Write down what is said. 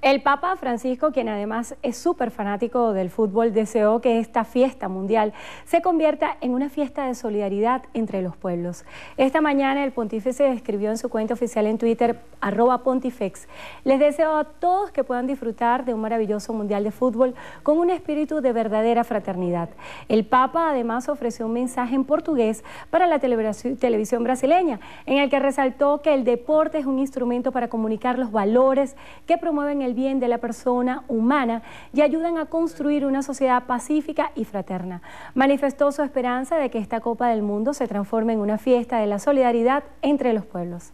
El Papa Francisco, quien además es súper fanático del fútbol, deseó que esta fiesta mundial se convierta en una fiesta de solidaridad entre los pueblos. Esta mañana el pontífice escribió en su cuenta oficial en Twitter, arroba pontifex, les deseo a todos que puedan disfrutar de un maravilloso mundial de fútbol con un espíritu de verdadera fraternidad. El Papa además ofreció un mensaje en portugués para la televisión brasileña, en el que resaltó que el deporte es un instrumento para comunicar los valores que promueven el bien de la persona humana y ayudan a construir una sociedad pacífica y fraterna. Manifestó su esperanza de que esta Copa del Mundo se transforme en una fiesta de la solidaridad entre los pueblos.